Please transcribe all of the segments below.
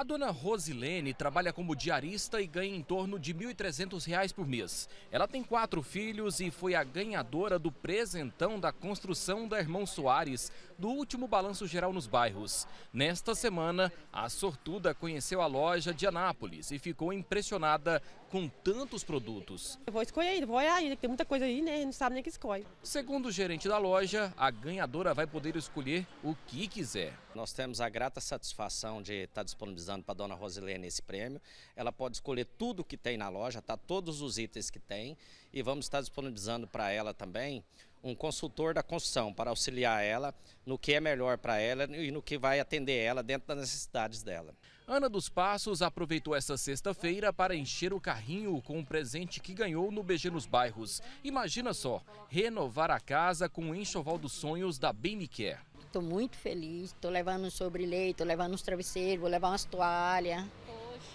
A dona Rosilene trabalha como diarista e ganha em torno de R$ 1.300 por mês. Ela tem quatro filhos e foi a ganhadora do presentão da construção da Irmão Soares, do último balanço geral nos bairros. Nesta semana, a sortuda conheceu a loja de Anápolis e ficou impressionada com tantos produtos. Eu vou escolher ainda, vou olhar ainda, tem muita coisa aí, né? Não sabe nem o que escolhe. Segundo o gerente da loja, a ganhadora vai poder escolher o que quiser. Nós temos a grata satisfação de estar tá disponibilizando para a dona Rosilene esse prêmio. Ela pode escolher tudo que tem na loja, tá todos os itens que tem e vamos estar tá disponibilizando para ela também um consultor da construção para auxiliar ela no que é melhor para ela e no que vai atender ela dentro das necessidades dela. Ana dos Passos aproveitou essa sexta-feira para encher o carrinho com um presente que ganhou no BG nos Bairros. Imagina só, renovar a casa com o enxoval dos sonhos da Bem Me Estou muito feliz. Estou levando um sobreleito, estou levando uns travesseiros, vou levar umas toalhas.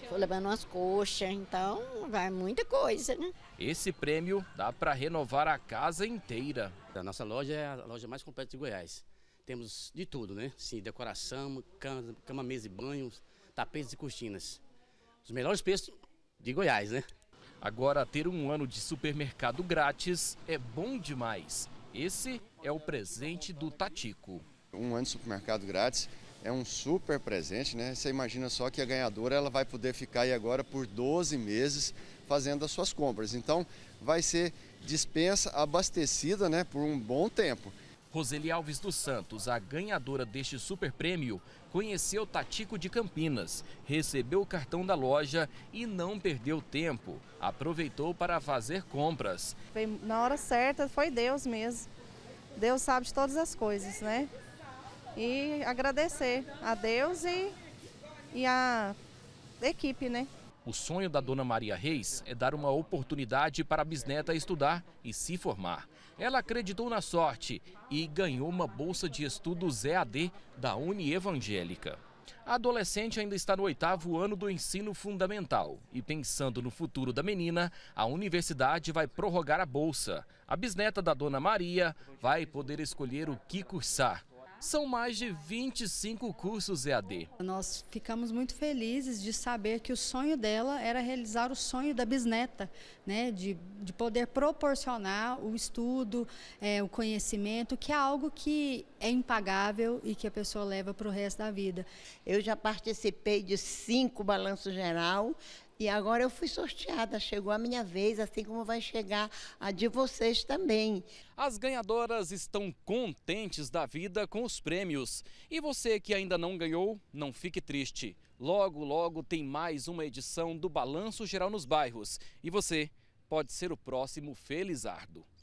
Estou levando umas coxas, então vai muita coisa, né? Esse prêmio dá para renovar a casa inteira. A nossa loja é a loja mais completa de Goiás. Temos de tudo, né? Sim, decoração, cama, cama mesa e banhos, tapetes e cortinas. Os melhores preços de Goiás, né? Agora, ter um ano de supermercado grátis é bom demais. Esse é o presente do Tatico um ano de supermercado grátis é um super presente, né? Você imagina só que a ganhadora ela vai poder ficar aí agora por 12 meses fazendo as suas compras. Então, vai ser dispensa abastecida, né, por um bom tempo. Roseli Alves dos Santos, a ganhadora deste super prêmio, conheceu Tatico de Campinas, recebeu o cartão da loja e não perdeu tempo. Aproveitou para fazer compras. Na hora certa, foi Deus mesmo. Deus sabe de todas as coisas, né? e agradecer a Deus e, e a equipe, né? O sonho da dona Maria Reis é dar uma oportunidade para a bisneta estudar e se formar. Ela acreditou na sorte e ganhou uma bolsa de estudos EAD da Uni Evangélica. A adolescente ainda está no oitavo ano do ensino fundamental e, pensando no futuro da menina, a universidade vai prorrogar a bolsa. A bisneta da dona Maria vai poder escolher o que cursar são mais de 25 cursos EAD. Nós ficamos muito felizes de saber que o sonho dela era realizar o sonho da bisneta, né? de, de poder proporcionar o estudo, é, o conhecimento, que é algo que é impagável e que a pessoa leva para o resto da vida. Eu já participei de cinco balanços geral, e agora eu fui sorteada, chegou a minha vez, assim como vai chegar a de vocês também. As ganhadoras estão contentes da vida com os prêmios. E você que ainda não ganhou, não fique triste. Logo, logo tem mais uma edição do Balanço Geral nos Bairros. E você pode ser o próximo Felizardo.